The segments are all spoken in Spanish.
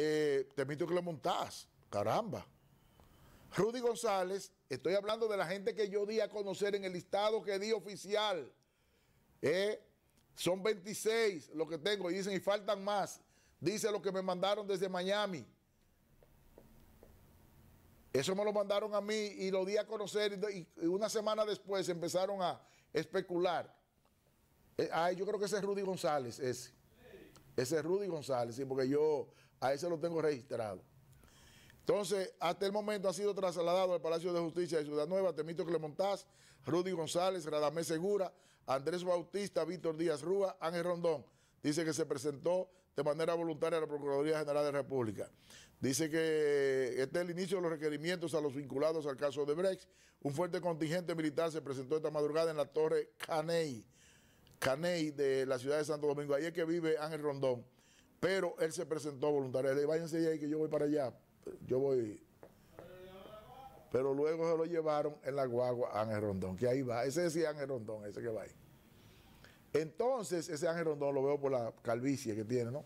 Eh, te Temito que lo montás, caramba. Rudy González, estoy hablando de la gente que yo di a conocer en el listado que di oficial. Eh, son 26 lo que tengo, y dicen, y faltan más. Dice lo que me mandaron desde Miami. Eso me lo mandaron a mí y lo di a conocer y una semana después empezaron a especular. Eh, ay, yo creo que ese es Rudy González, ese. Ese es Rudy González, sí, porque yo a ese lo tengo registrado. Entonces, hasta el momento ha sido trasladado al Palacio de Justicia de Ciudad Nueva Temito Clemontás, Rudy González, Radamés Segura, Andrés Bautista, Víctor Díaz Rúa, Ángel Rondón. Dice que se presentó de manera voluntaria a la Procuraduría General de la República. Dice que este es el inicio de los requerimientos a los vinculados al caso de Brex. Un fuerte contingente militar se presentó esta madrugada en la Torre Caney Caney de la ciudad de Santo Domingo. Ahí es que vive Ángel Rondón. Pero él se presentó voluntariamente... Le dije, váyanse ahí que yo voy para allá. Yo voy. Pero luego se lo llevaron en la guagua a Ángel Rondón, que ahí va. Ese decía es Ángel Rondón, ese que va ahí. Entonces, ese Ángel Rondón lo veo por la calvicie que tiene, ¿no?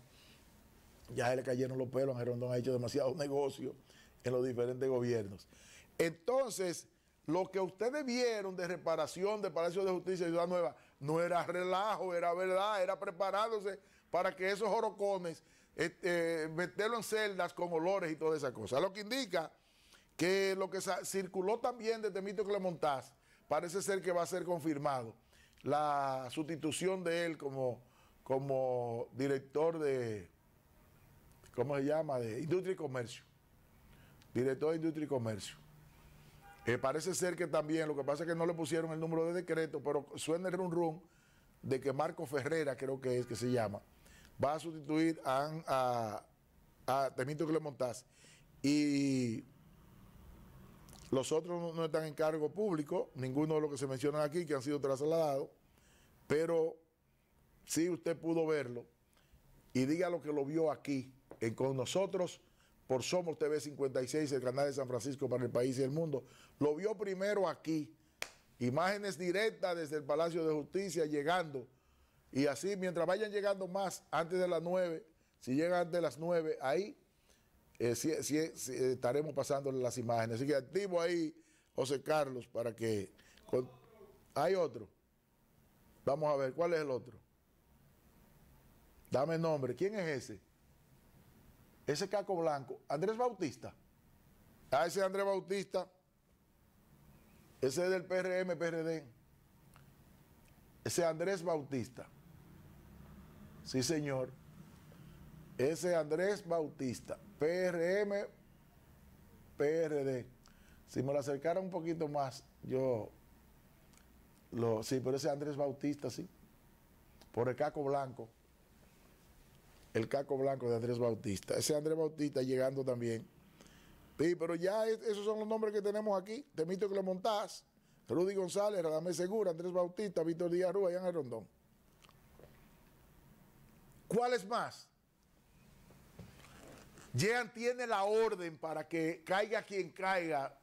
Ya le cayeron los pelos. Ángel Rondón ha hecho demasiado negocio en los diferentes gobiernos. Entonces, lo que ustedes vieron de reparación de Palacio de Justicia de Ciudad Nueva, no era relajo, era verdad, era preparándose para que esos orocones, este, en celdas con olores y toda esa cosa. Lo que indica que lo que circuló también desde Mito Clemontaz parece ser que va a ser confirmado la sustitución de él como, como director de, ¿cómo se llama?, de Industria y Comercio. Director de Industria y Comercio. Eh, parece ser que también, lo que pasa es que no le pusieron el número de decreto, pero suena el rum de que Marco Ferrera, creo que es que se llama, va a sustituir a, a, a Temito Y los otros no, están en cargo público, ninguno de los que se mencionan aquí, que han sido trasladados, pero sí usted pudo verlo y diga lo que lo vio aquí con nosotros por Somos TV 56, el canal de San Francisco para el país y el mundo. Lo vio primero aquí. Imágenes directas desde el Palacio de Justicia llegando. Y así, mientras vayan llegando más, antes de las 9, si llegan antes de las 9, ahí eh, estaremos pasándole las imágenes. Así que activo ahí, José Carlos, para que... Hay otro. Vamos a ver, ¿cuál es el otro? Dame nombre. ¿Quién es ese? ese caco blanco, Andrés Bautista. ah ese Andrés Bautista, ese es del PRM, PRD. Ese Andrés Bautista. Sí, señor. Ese Andrés Bautista, PRM, PRD. Si me lo acercara un poquito más, yo lo. Sí, pero ese Andrés Bautista, sí. Por el caco blanco el caco blanco de Andrés Bautista. Ese Andrés Bautista llegando también. Sí, pero ya esos son los nombres que tenemos aquí. Temito que lo montás. Rudy González, Radamés Segura, Andrés Bautista, Víctor Díaz Rúa y Ángel Rondón. ¿Cuál es más? Jean tiene la orden para que caiga quien caiga,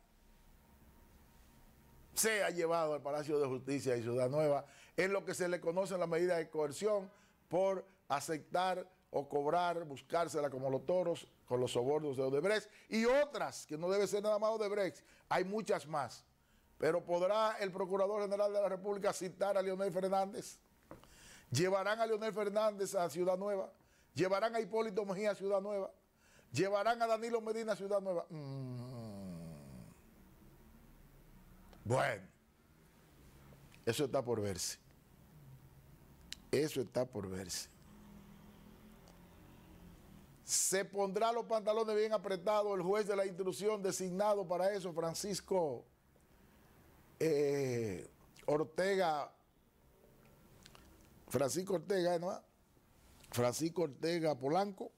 sea llevado al Palacio de Justicia y Ciudad Nueva en lo que se le conoce en la medida de coerción por aceptar o cobrar, buscársela como los toros con los sobornos de Odebrecht y otras que no debe ser nada más Odebrecht, hay muchas más. Pero ¿podrá el Procurador General de la República citar a Leonel Fernández? ¿Llevarán a Leonel Fernández a Ciudad Nueva? ¿Llevarán a Hipólito Mejía a Ciudad Nueva? ¿Llevarán a Danilo Medina a Ciudad Nueva? Mm. Bueno, eso está por verse. Eso está por verse. Se pondrá los pantalones bien apretados el juez de la instrucción designado para eso, Francisco eh, Ortega. Francisco Ortega, ¿no? Francisco Ortega Polanco